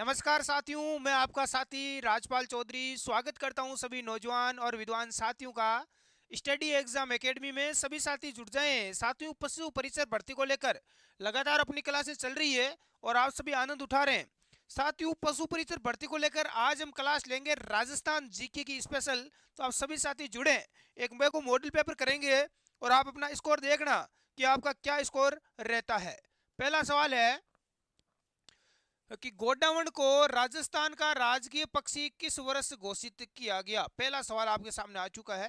नमस्कार साथियों मैं आपका साथी राजपाल चौधरी स्वागत करता हूं सभी नौजवान और विद्वान साथियों का स्टडी एग्जाम एकेडमी में सभी साथी जुट जाए साथियों पशु परिसर भर्ती को लेकर लगातार अपनी क्लासेस चल रही है और आप सभी आनंद उठा रहे हैं साथियों पशु परिसर भर्ती को लेकर आज हम क्लास लेंगे राजस्थान जीके की स्पेशल तो आप सभी साथी जुड़े एक मे को मॉडल पेपर करेंगे और आप अपना स्कोर देखना कि आपका क्या स्कोर रहता है पहला सवाल है कि गोडावण को राजस्थान का राजकीय पक्षी किस वर्ष घोषित किया गया पहला सवाल आपके सामने आ चुका है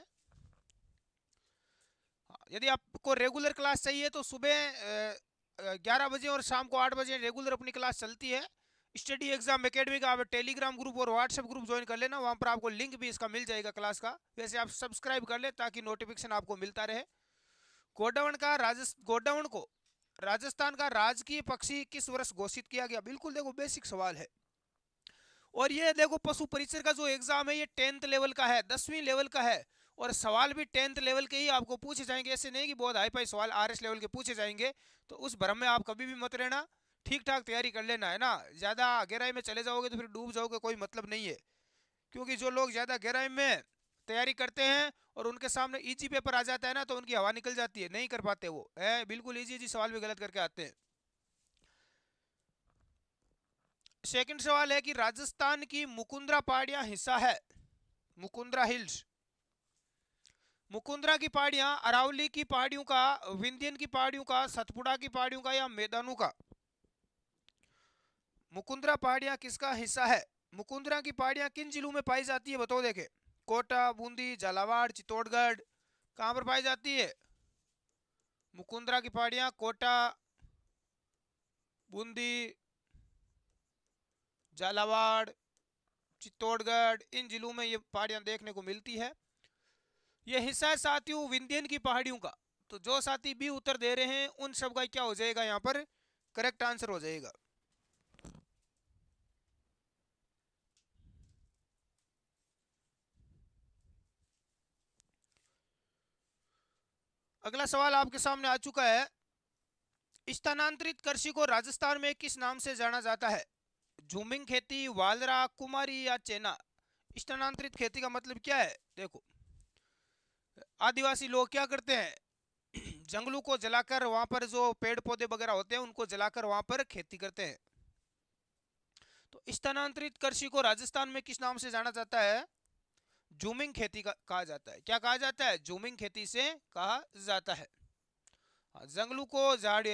हाँ, यदि आपको रेगुलर क्लास चाहिए तो सुबह 11 बजे और शाम को 8 बजे रेगुलर अपनी क्लास चलती है स्टडी एग्जाम अकेडमी का आप टेलीग्राम ग्रुप और व्हाट्सएप ग्रुप ज्वाइन कर लेना वहां पर आपको लिंक भी इसका मिल जाएगा क्लास का वैसे आप सब्सक्राइब कर ले ताकि नोटिफिकेशन आपको मिलता रहे गोडाउन का राजस्थान गोडाउन को राजस्थान का राजकीय पक्षी किस वर्ष घोषित किया गया बिल्कुल देखो बेसिक सवाल है और ये देखो पशु परिचय का जो एग्जाम है ये टेंथ लेवल का है दसवीं लेवल का है और सवाल भी टेंथ लेवल के ही आपको पूछे जाएंगे ऐसे नहीं कि बहुत हाई पाई सवाल आर लेवल के पूछे जाएंगे तो उस भ्रम में आप कभी भी मत रहना ठीक ठाक तैयारी कर लेना है ना ज़्यादा गहराई में चले जाओगे तो फिर डूब जाओगे कोई मतलब नहीं है क्योंकि जो लोग ज़्यादा गहराई में तैयारी करते हैं और उनके सामने इजी पेपर आ जाता है ना तो उनकी हवा निकल जाती है नहीं कर पाते वो है बिल्कुल इजी इजी सवाल भी गलत करके आते हैं सेकंड सवाल है कि राजस्थान की मुकुंद्रा पहाड़िया हिस्सा है मुकुंद्रा हिल्स मुकुंद्रा की पहाड़िया अरावली की पहाड़ियों का विंध्यन की पहाड़ियों का सतपुड़ा की पहाड़ियों का या मैदानों का मुकुंद्रा पहाड़िया किसका हिस्सा है मुकुंद्रा की पहाड़ियां किन जिलों में पाई जाती है बताओ देखे कोटा बूंदी झालावाड़ चित्तौड़गढ़ कहाँ पर पाई जाती है मुकुंदरा की पहाड़ियाँ कोटा बूंदी झालावाड़ चित्तौड़गढ़ इन जिलों में ये पहाड़ियाँ देखने को मिलती है ये हिस्सा है साथियों विंध्यन की पहाड़ियों का तो जो साथी भी उत्तर दे रहे हैं उन सब का क्या हो जाएगा यहाँ पर करेक्ट आंसर हो जाएगा अगला सवाल आपके सामने आ चुका है स्थानांतरित कृषि को राजस्थान में किस नाम से जाना जाता है झूमिंग खेती वालरा कुमारी या चेना स्थानांतरित खेती का मतलब क्या है देखो आदिवासी लोग क्या करते हैं जंगलों को जलाकर वहां पर जो पेड़ पौधे वगैरह होते हैं उनको जलाकर वहां पर खेती करते हैं तो स्थानांतरित कृषि को राजस्थान में किस नाम से जाना जाता है जूमिंग खेती का कहा जाता है क्या कहा जाता है जूमिंग खेती से कहा जाता है हाँ, जंगलों को झाड़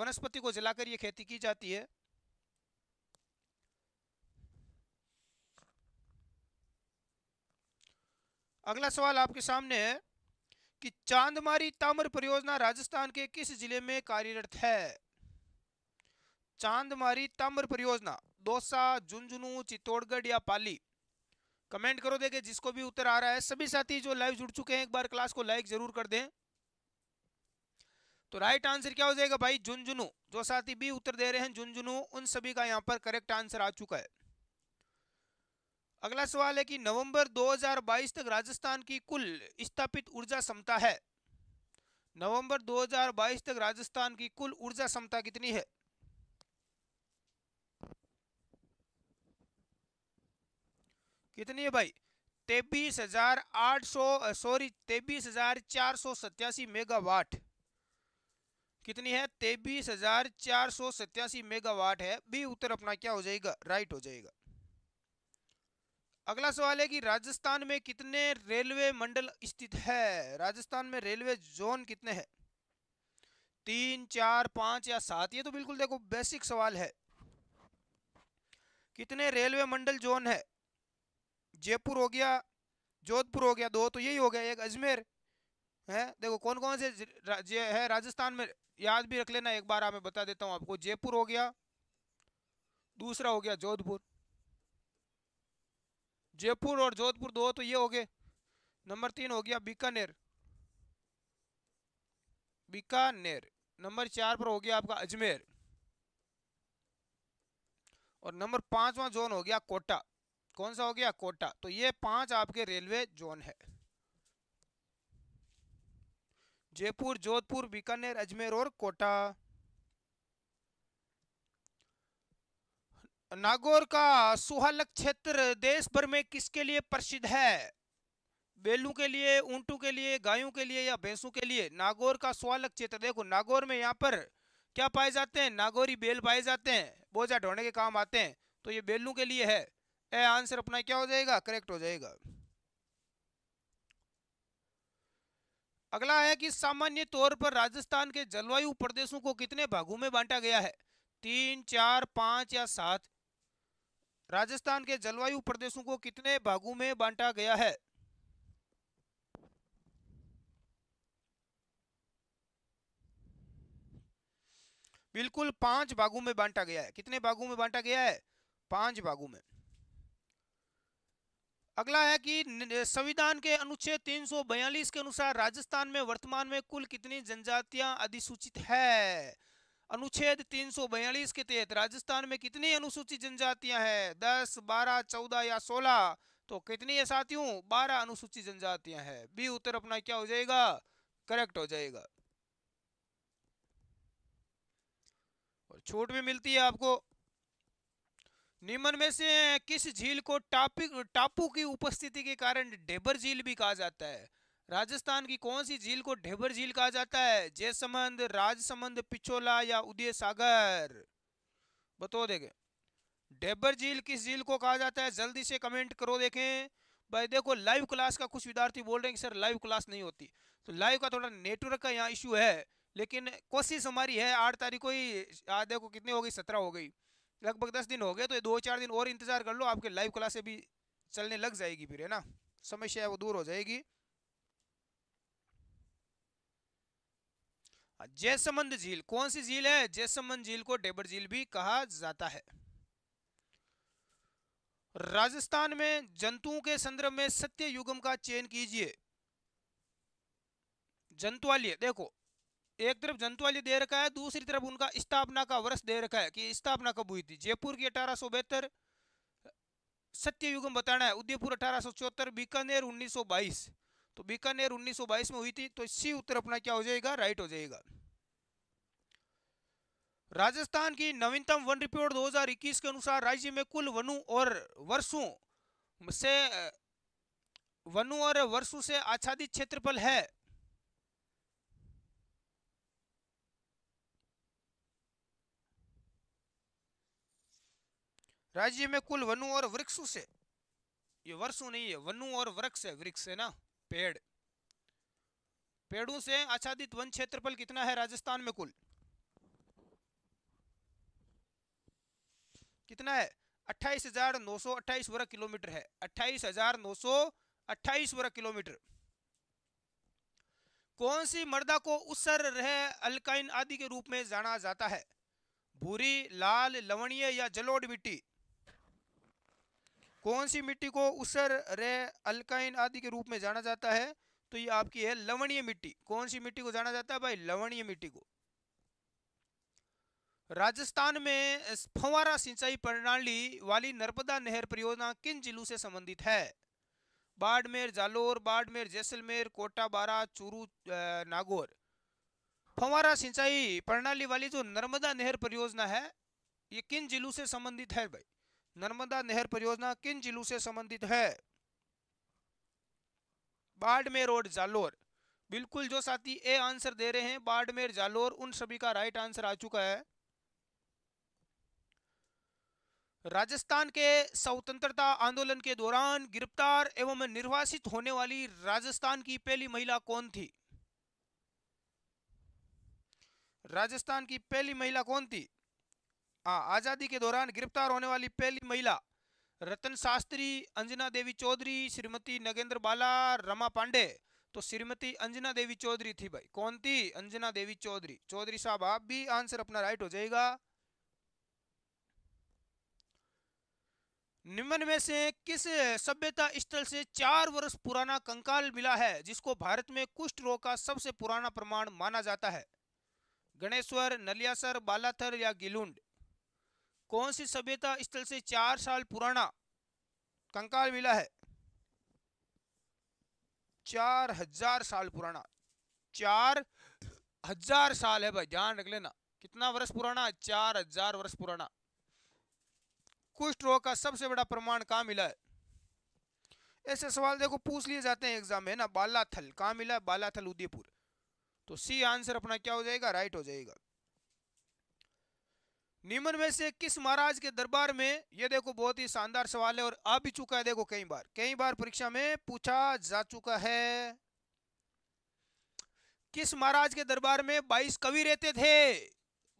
वनस्पति को जलाकर ये खेती की जाती है अगला सवाल आपके सामने है कि चांदमारी ताम्र परियोजना राजस्थान के किस जिले में कार्यरत है चांदमारी ताम्र परियोजना दोसा झुंझुनू चित्तौड़गढ़ या पाली कमेंट करो देखे जिसको भी उत्तर आ रहा है सभी साथी जो लाइव जुड़ चुके हैं एक बार क्लास को लाइक जरूर कर दें तो राइट आंसर क्या हो जाएगा भाई झुंझुनू जो साथी भी उत्तर दे रहे हैं झुंझुनू उन सभी का यहाँ पर करेक्ट आंसर आ चुका है अगला सवाल है कि नवंबर 2022 तक राजस्थान की कुल स्थापित ऊर्जा क्षमता है नवंबर 2022 तक राजस्थान की कुल ऊर्जा क्षमता कितनी है कितनी है भाई तेबीस हजार आठ सौ सॉरी तेबीस हजार चार सौ सत्यासी मेगावाट कितनी है तेबीस हजार चार सौ सत्यासी मेगावाट है बी उत्तर अपना क्या हो जाएगा राइट हो जाएगा अगला सवाल है कि राजस्थान में कितने रेलवे मंडल स्थित है राजस्थान में रेलवे जोन कितने हैं तीन चार पांच या सात ये तो बिल्कुल देखो बेसिक सवाल है कितने रेलवे मंडल जोन है जयपुर हो गया जोधपुर हो गया दो तो यही हो गया एक अजमेर है देखो कौन कौन से राज्य है राजस्थान में याद भी रख लेना एक बार मैं बता देता हूँ आपको जयपुर हो गया दूसरा हो गया जोधपुर जयपुर और जोधपुर दो तो ये हो गए नंबर तीन हो गया बीकानेर बीकानेर नंबर चार पर हो गया आपका अजमेर और नंबर पांचवा जोन हो गया कोटा कौन सा हो गया कोटा तो ये पांच आपके रेलवे जोन है जयपुर जोधपुर बीकानेर अजमेर और कोटा नागौर का सुहालक क्षेत्र देश भर में किसके लिए प्रसिद्ध है बेलू के लिए ऊंटू के लिए गायों के लिए या भैंसों के लिए नागौर का सुहालक क्षेत्र देखो नागौर में यहाँ पर क्या पाए जाते हैं नागौरी बेल पाए जाते हैं बोझा ढोने के काम आते हैं तो ये बेलू के लिए है ए आंसर अपना क्या हो जाएगा करेक्ट हो जाएगा अगला है कि सामान्य तौर पर राजस्थान के जलवायु प्रदेशों को कितने भागों में बांटा गया है तीन चार पांच या सात राजस्थान के जलवायु प्रदेशों को कितने भागों में बांटा गया है बिल्कुल पांच भागों में बांटा गया है कितने भागों में बांटा गया है पांच भागों में अगला है कि संविधान के अनुच्छेद 342 के अनुसार राजस्थान में वर्तमान में कुल कितनी जनजातियां अधिसूचित है अनुच्छेद 342 के तहत राजस्थान में कितनी अनुसूचित जनजातियां हैं 10, 12, 14 या 16 तो कितनी है साथियों 12 अनुसूचित जनजातियां हैं बी उत्तर अपना क्या हो जाएगा करेक्ट हो जाएगा और छूट भी मिलती है आपको निम्न में से किस झील को टापिक टापू की उपस्थिति के कारण ढेबर झील भी कहा जाता है राजस्थान की कौन सी झील को ढेबर झील कहा जाता है जयसमंद राजसमंद पिछोला या उदय सागर बताओ देखे ढेबर झील किस झील को कहा जाता है जल्दी से कमेंट करो देखें भाई देखो लाइव क्लास का कुछ विद्यार्थी बोल रहे हैं कि सर लाइव क्लास नहीं होती तो लाइव का थोड़ा नेटवर्क का यहाँ इशू है लेकिन कोशिश हमारी है आठ तारीख को ही देखो कितनी हो गई सत्रह हो गई लगभग दस दिन हो गए तो ये दो चार दिन और इंतज़ार कर लो आपके लाइव क्लासें भी चलने लग जाएगी फिर है ना समस्या वो दूर हो जाएगी हाँ, जैसमंद झील कौन सी झील है जैसमंद झील को डेबर झील भी कहा जाता है राजस्थान में जंतुओं के संदर्भ में सत्य युगम का चयन कीजिए जंतुवालिय देखो एक तरफ जंतु वाली दे रखा है दूसरी तरफ उनका स्थापना का वर्ष दे रखा है कि स्थापना कब हुई थी जयपुर की अठारह सौ बेहतर सत्ययुगम बताना है उदयपुर अठारह सौ चौहत्तर बीकानेर उन्नीस सौ बाईस तो बीकानेर उन्नीस सौ बाईस में हुई थी तो सी उत्तर अपना क्या हो जाएगा राइट हो जाएगा राजस्थान की नवीनतम वन रिपोर्ट 2021 के अनुसार राज्य में कुल वनों और वर्षों से वनों और वर्षों से आच्छादित क्षेत्रफल है राज्य में कुल वनु और वृक्षों से ये वर्षों नहीं है वनु और वृक्ष है वृक्ष है ना पेड़ पेड़ों से आच्छादित वन क्षेत्रफल कितना है राजस्थान में कुल कितना है अट्ठाईस हजार नौ सौ अट्ठाईस वर्ग किलोमीटर है अट्ठाईस हजार नौ सौ अट्ठाईस वर्ग किलोमीटर कौन सी मर्दा को उसर रह अल्काइन आदि के रूप में जाना जाता है भूरी लाल लवणीय या जलोढ़ मिट्टी कौन सी मिट्टी को उसर रे अल्काइन आदि के रूप में जाना जाता है तो ये आपकी है लवणीय मिट्टी कौन सी मिट्टी को जाना जाता है भाई लवणीय मिट्टी को राजस्थान में फंवारा सिंचाई प्रणाली वाली नर्मदा नहर परियोजना किन जिलों से संबंधित है बाड़मेर जालोर बाड़मेर जैसलमेर कोटा बारा चूरू नागौर फंवारा सिंचाई प्रणाली वाली जो नर्मदा नहर परियोजना है ये किन जिलों से संबंधित है भाई नर्मदा नहर परियोजना किन जिलों से संबंधित है बाड़मेर और जालोर बिल्कुल जो साथी ए आंसर दे रहे हैं बाड़मेर जालोर उन सभी का राइट आंसर आ चुका है राजस्थान के स्वतंत्रता आंदोलन के दौरान गिरफ्तार एवं निर्वासित होने वाली राजस्थान की पहली महिला कौन थी राजस्थान की पहली महिला कौन थी आज़ादी के दौरान गिरफ्तार होने वाली पहली महिला रतन शास्त्री अंजना देवी चौधरी श्रीमती नगेंद्र बाला रमा पांडे तो श्रीमती अंजना देवी चौधरी थी भाई कौन थी अंजना देवी चौधरी चौधरी साहब आप भी आंसर अपना राइट हो जाएगा निम्न में से किस सभ्यता स्थल से चार वर्ष पुराना कंकाल मिला है जिसको भारत में कुष्ठ रोग का सबसे पुराना प्रमाण माना जाता है गणेश्वर नलियासर बालाथर या गिलुंड कौन सी सभ्यता स्थल से चार साल पुराना कंकाल मिला है चार हजार साल पुराना चार हजार साल है भाई ध्यान रख लेना कितना वर्ष पुराना चार हजार वर्ष पुराना कुष्ठ रोग का सबसे बड़ा प्रमाण कहा मिला है ऐसे सवाल देखो पूछ लिए जाते हैं एग्जाम में ना बालाथल कहा मिला है बालाथल उदयपुर तो सी आंसर अपना क्या हो जाएगा राइट हो जाएगा निम्न में से किस महाराज के दरबार में ये देखो बहुत ही शानदार सवाल है और आ भी चुका है देखो कई बार कई बार परीक्षा में पूछा जा चुका है किस महाराज के दरबार में बाईस कवि रहते थे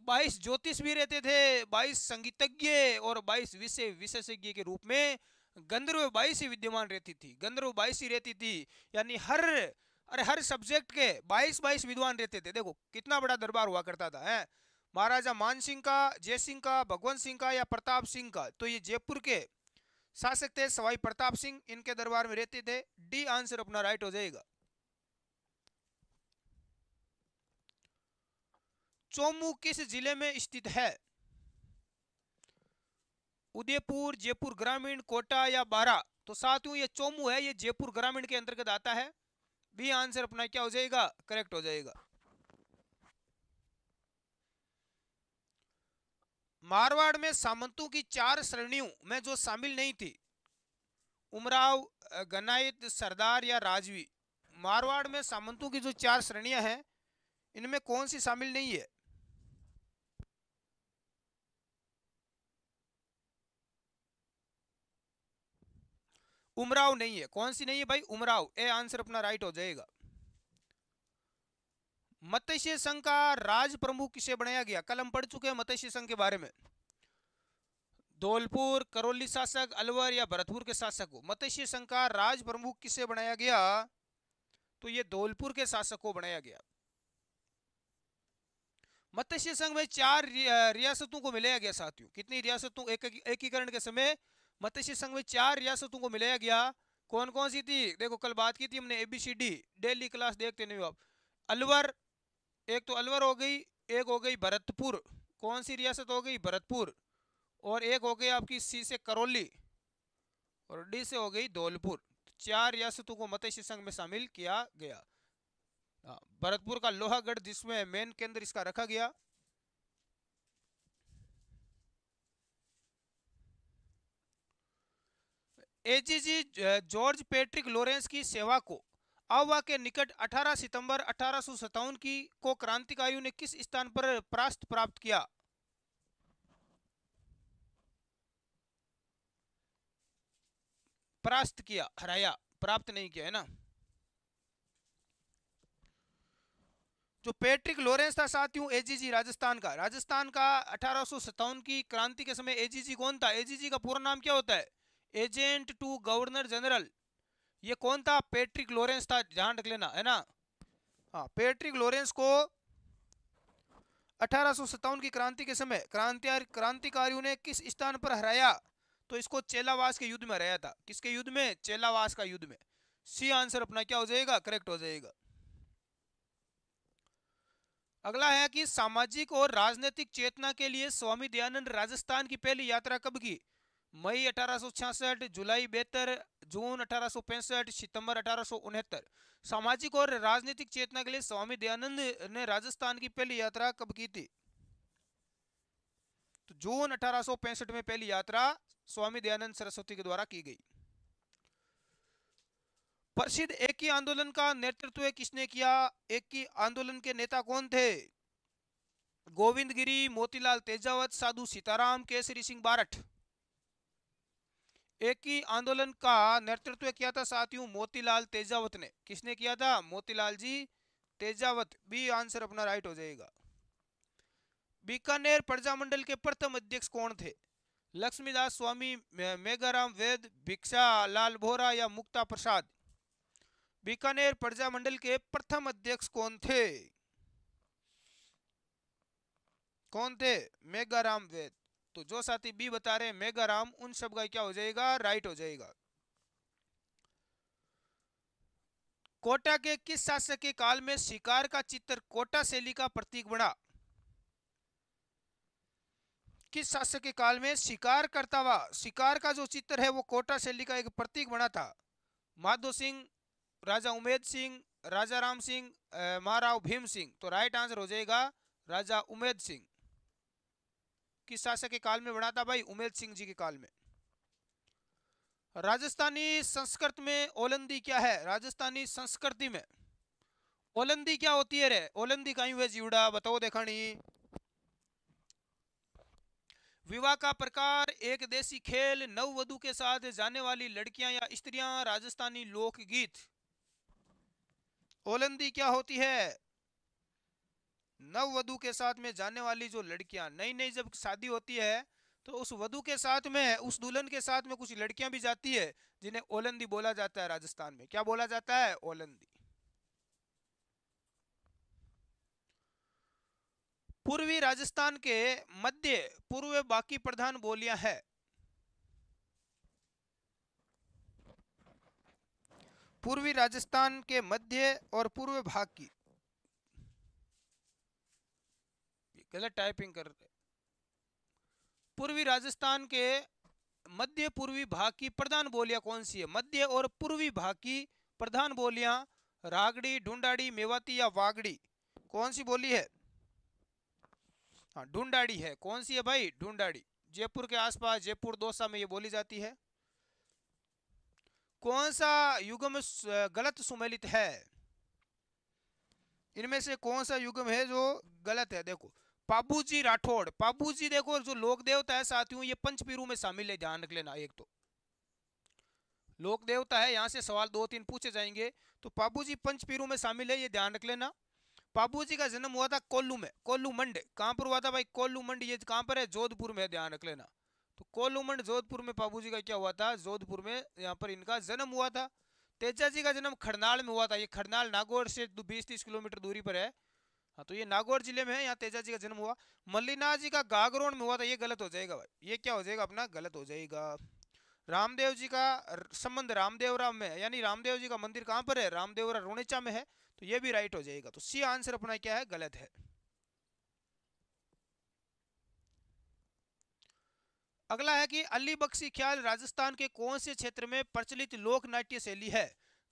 बाईस ज्योतिष भी रहते थे बाईस संगीतज्ञ और बाईस विषय विशेषज्ञ के रूप में गंधर्व बाईस ही विद्यमान रहती थी गंधर्व बाईस ही रहती थी यानी हर अरे हर सब्जेक्ट के बाईस बाईस विद्वान रहते थे देखो कितना बड़ा दरबार हुआ करता था है महाराजा मान सिंह का जय सिंह का भगवंत सिंह का या प्रताप सिंह का तो ये जयपुर के शासक थे सवाई प्रताप सिंह इनके दरबार में रहते थे डी आंसर अपना राइट हो जाएगा चोमू किस जिले में स्थित है उदयपुर जयपुर ग्रामीण कोटा या बारा तो साथियों ये चोमू है ये जयपुर ग्रामीण के अंतर्गत आता है बी आंसर अपना क्या हो जाएगा करेक्ट हो जाएगा मारवाड़ में सामंतों की चार श्रेणियों में जो शामिल नहीं थी उमराव गनायत सरदार या राजवी मारवाड़ में सामंतों की जो चार श्रेणियां हैं इनमें कौन सी शामिल नहीं है उमराव नहीं है कौन सी नहीं है भाई उमराव ए आंसर अपना राइट हो जाएगा मत्स्य संघ का राज प्रमुख किसे बनाया गया कल हम पढ़ चुके हैं मत्स्य संघ के बारे में धौलपुर करौली शासक अलवर या भरतपुर के शासक को मत्स्य संघ का राज प्रमुख किसे बनाया गया तो ये धौलपुर के शासक को बनाया गया मत्स्य संघ में चार रियासतों को मिलाया गया साथियों कितनी रियासतों एकीकरण एक के समय मत्स्य संघ में चार रियासतों को मिलाया गया कौन कौन सी थी देखो कल बात की थी हमने एबीसीडी डेली क्लास देखते नहीं हो आप अलवर एक तो अलवर हो गई एक हो गई भरतपुर कौन सी रियासत हो गई भरतपुर और एक हो गई आपकी सी से करौली और डी से हो गई धौलपुर चार रियासतों को मत संघ में शामिल किया गया हाँ, भरतपुर का लोहागढ़ जिसमें मेन केंद्र इसका रखा गया एजीजी जॉर्ज पेट्रिक लॉरेंस की सेवा को आवा के निकट 18 सितंबर अठारह की को क्रांतिकारियों ने किस स्थान पर परास्त प्राप्त किया परास्त किया हराया प्राप्त नहीं किया है ना जो पेट्रिक लॉरेंस था साथियों एजीजी राजस्थान का राजस्थान का अठारह की क्रांति के समय एजीजी कौन था एजीजी का पूरा नाम क्या होता है एजेंट टू गवर्नर जनरल ये कौन था पेट्रिक लॉरेंस था ध्यान रख लेना है ना हाँ पेट्रिक लॉरेंस को अठारह की क्रांति के समय क्रांति क्रांतिकारियों ने किस स्थान पर हराया तो इसको चेलावास के युद्ध में हराया था किसके युद्ध में चेलावास का युद्ध में सी आंसर अपना क्या हो जाएगा करेक्ट हो जाएगा अगला है कि सामाजिक और राजनीतिक चेतना के लिए स्वामी दयानंद राजस्थान की पहली यात्रा कब की मई अठारह जुलाई बेहतर जून अठारह सौ पैंसठ सितंबर अठारह सौ उनहत्तर सामाजिक और राजनीतिक चेतना के लिए स्वामी दयानंद ने राजस्थान की पहली यात्रा कब की थी तो जून अठारह सौ पैंसठ में पहली यात्रा स्वामी दयानंद सरस्वती के द्वारा की गई प्रसिद्ध एक ही आंदोलन का नेतृत्व किसने किया ही आंदोलन के नेता कौन थे गोविंद गिरी मोतीलाल तेजावत साधु सीताराम केसरी सिंह बारठ एक ही आंदोलन का नेतृत्व किया था साथियों मोतीलाल तेजावत ने किसने किया था मोतीलाल जी तेजावत बी आंसर अपना राइट हो जाएगा बीकानेर प्रजामंडल के प्रथम अध्यक्ष कौन थे लक्ष्मीदास स्वामी मेघाराम वेद भिक्षा लाल भोरा या मुक्ता प्रसाद बीकानेर प्रजामंडल के प्रथम अध्यक्ष कौन थे कौन थे मेघाराम वेद तो जो साथी बी बता रहे हैं मेगाराम उन सब का क्या हो जाएगा राइट हो जाएगा कोटा के किस शासक के काल में शिकार का चित्र कोटा शैली का प्रतीक बना किस शासक के काल में शिकार करता हुआ शिकार का जो चित्र है वो कोटा शैली का एक प्रतीक बना था माधो सिंह राजा उमेद सिंह राजा राम सिंह महाराव भीम सिंह तो राइट आंसर हो जाएगा राजा उमेद सिंह किस शासक के काल में बना था भाई उमेद सिंह जी के काल में राजस्थानी संस्कृत में ओलंदी क्या है राजस्थानी संस्कृति में ओलंदी क्या होती है रे ओलंदी का हुए जीवड़ा बताओ देखानी विवाह का प्रकार एक देसी खेल नव वधु के साथ जाने वाली लड़कियां या स्त्रियां राजस्थानी लोकगीत ओलंदी क्या होती है नव वधु के साथ में जाने वाली जो लड़कियां नई नई जब शादी होती है तो उस वधु के साथ में उस दुल्हन के साथ में कुछ लड़कियां भी जाती है जिन्हें ओलंदी बोला जाता है राजस्थान में क्या बोला जाता है ओलंदी पूर्वी राजस्थान के मध्य पूर्व बाकी प्रधान बोलियां है पूर्वी राजस्थान के मध्य और पूर्व भाग की गलत टाइपिंग कर रहे पूर्वी राजस्थान के मध्य पूर्वी भाग की प्रधान बोलियां कौन सी है मध्य और पूर्वी भाग की प्रधान बोलियां रागड़ी ढूंढाड़ी मेवाती या वागड़ी कौन सी बोली है हाँ ढूंढाड़ी है कौन सी है भाई ढूंढाड़ी जयपुर के आसपास जयपुर दोसा में ये बोली जाती है कौन सा युगम गलत सुमेलित है इनमें से कौन सा युगम है जो गलत है देखो बाबूजी राठौड़ बाबूजी देखो जो लोक देवता है साथियों ये पंचपीरू में शामिल है ध्यान रख लेना एक तो लोक देवता है यहाँ से सवाल दो तीन पूछे जाएंगे तो बाबूजी पंचपीरू में शामिल है ये ध्यान रख लेना बाबूजी का जन्म हुआ था कोल्लू में कोल्लू मंड कहाँ पर हुआ था भाई कोल्लू मंड ये कहाँ पर है जोधपुर में ध्यान रख लेना तो कोल्लू मंड जोधपुर में बाबूजी का क्या हुआ था जोधपुर में यहाँ पर इनका जन्म हुआ था तेजा जी का जन्म खड़नाल में हुआ था ये खड़नाल नागौर से बीस तीस किलोमीटर दूरी पर है हाँ तो ये नागौर जिले में है यहाँ तेजा जी का जन्म हुआ मल्लिनाथ जी का गागरोन में हुआ था ये गलत हो जाएगा भाई ये क्या हो जाएगा अपना गलत हो जाएगा रामदेव जी का संबंध रामदेवरा में यानी रामदेव जी का मंदिर कहाँ पर है रामदेवरा रोनेचा में है तो ये भी राइट हो जाएगा तो सी आंसर अपना क्या है गलत है अगला है कि अली बख्शी ख्याल राजस्थान के कौन से क्षेत्र में प्रचलित लोक नाट्य शैली है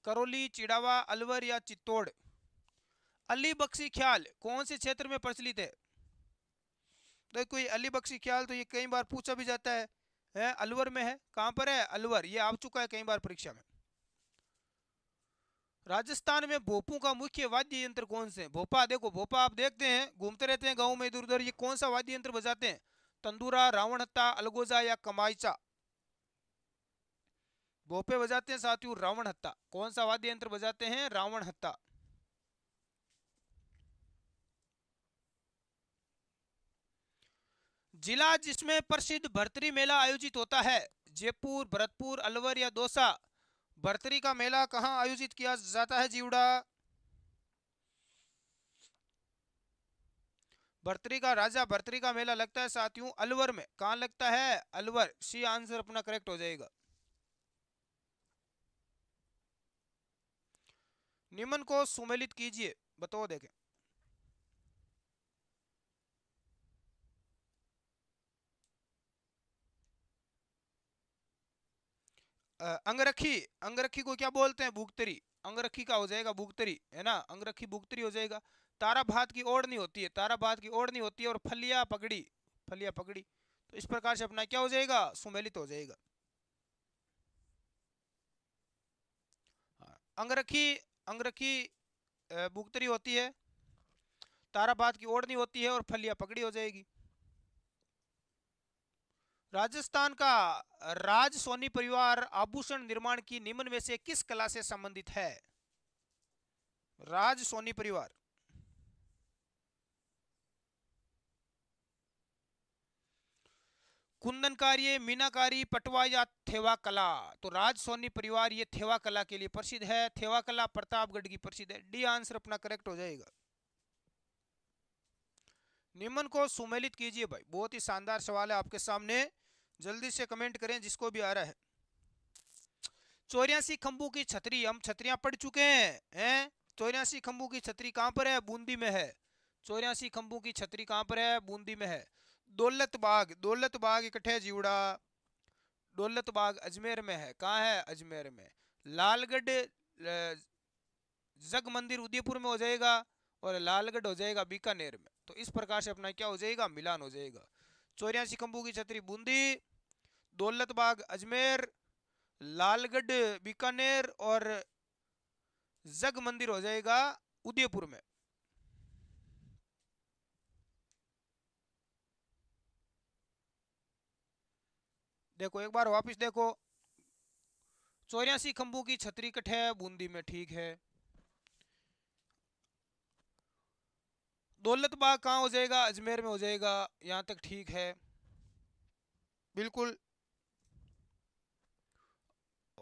करौली चिड़ावा अलवर या चित्तौड़ अली बख्शी ख्याल कौन से क्षेत्र में प्रचलित है देखो तो ये अली बख्शी ख्याल तो ये कई बार पूछा भी जाता है है अलवर में है कहां पर है अलवर ये आ चुका है कई बार परीक्षा में राजस्थान में भोपू का मुख्य वाद्य यंत्र कौन से भोपा देखो भोपा आप देखते हैं घूमते रहते हैं गाँव में इधर उधर ये कौन सा वाद्य यंत्र बजाते हैं तंदूरा रावण अलगोजा या कमाइचा भोपे बजाते हैं साथियों रावण हत्ता कौन सा वाद्य यंत्र बजाते हैं रावण हत्ता जिला जिसमें प्रसिद्ध भरतरी मेला आयोजित होता है जयपुर भरतपुर अलवर या दौसा भरतरी का मेला कहाँ आयोजित किया जाता है जीवड़ा भरतरी का राजा भरतरी का मेला लगता है साथियों अलवर में कहा लगता है अलवर सी आंसर अपना करेक्ट हो जाएगा निम्न को सुमेलित कीजिए बताओ देखें अंगरखी अंगरखी को क्या बोलते हैं भूखतरी अंगरखी का हो जाएगा भूखतरी है ना अंगरखी भूखतरी हो जाएगा तारा भात की ओढ़नी होती है तारा भात की ओढ़नी होती है और फलिया पगड़ी फलिया पगड़ी तो इस प्रकार से अपना क्या हो जाएगा सुमेलित हो जाएगा हाँ, अंगरखी अंगरखी भुगतरी होती है ताराबाद की ओढ़नी होती है और फलिया पकड़ी हो जाएगी राजस्थान का राज सोनी परिवार आभूषण निर्माण की निम्न में से किस कला से संबंधित है राज सोनी परिवार कुंदन कार्य मीनाकारी पटवा या थेवा कला तो राज सोनी परिवार ये थेवा कला के लिए प्रसिद्ध है थेवा कला प्रतापगढ़ की प्रसिद्ध है डी आंसर अपना करेक्ट हो जाएगा निम्न को सुमेलित कीजिए भाई बहुत ही शानदार सवाल है आपके सामने जल्दी से कमेंट करें जिसको भी आ रहा है चौरासी खंबू की छतरी हम छतरियां पढ़ चुके हैं हैं चौरासी खंबू की छतरी कहाँ पर है बूंदी में है चौरासी खंबू की छतरी कहाँ पर है बूंदी में है दौलत बाग दौलत बाग इकट्ठे जीवड़ा दौलत बाग अजमेर में है कहाँ है अजमेर में लालगढ़ जग मंदिर उदयपुर में हो जाएगा और लालगढ़ हो जाएगा बीकानेर में तो इस प्रकार से अपना क्या हो जाएगा मिलान हो जाएगा चौरासी खंबू की छतरी बूंदी दौलतबाग अजमेर लालगढ़ बीकानेर और जग मंदिर हो जाएगा उदयपुर में देखो एक बार वापस देखो चौरासी खंबू की छतरी कट है बूंदी में ठीक है दौलतबाग कहाँ हो जाएगा अजमेर में हो जाएगा यहाँ तक ठीक है बिल्कुल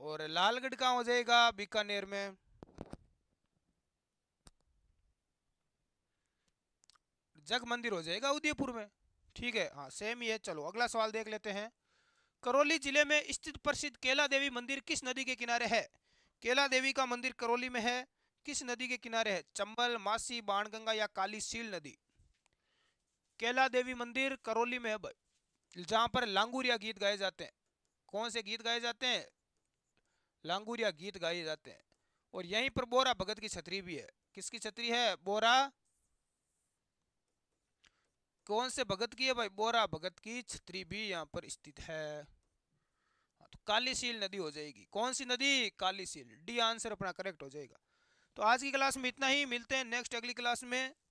और लालगढ़ कहाँ हो जाएगा बीकानेर में जग मंदिर हो जाएगा उदयपुर में ठीक है हाँ सेम ही है चलो अगला सवाल देख लेते हैं करौली जिले में स्थित प्रसिद्ध केला देवी मंदिर किस नदी के किनारे है केला देवी का मंदिर करौली में है किस नदी के किनारे है चंबल मासी बाणगंगा या काली सील नदी केला देवी मंदिर करौली में है भाई जहाँ पर लांगूरिया गीत गाए जाते हैं कौन से गीत गाए जाते हैं लांगूरिया गीत गाए जाते हैं और यहीं पर बोरा भगत की छतरी भी है किसकी छतरी है बोरा कौन से भगत की है भाई बोरा भगत की छतरी भी यहाँ पर स्थित है हाँ, तो कालीशील नदी हो जाएगी कौन सी नदी कालीशील डी आंसर अपना करेक्ट हो जाएगा तो आज की क्लास में इतना ही मिलते हैं नेक्स्ट अगली क्लास में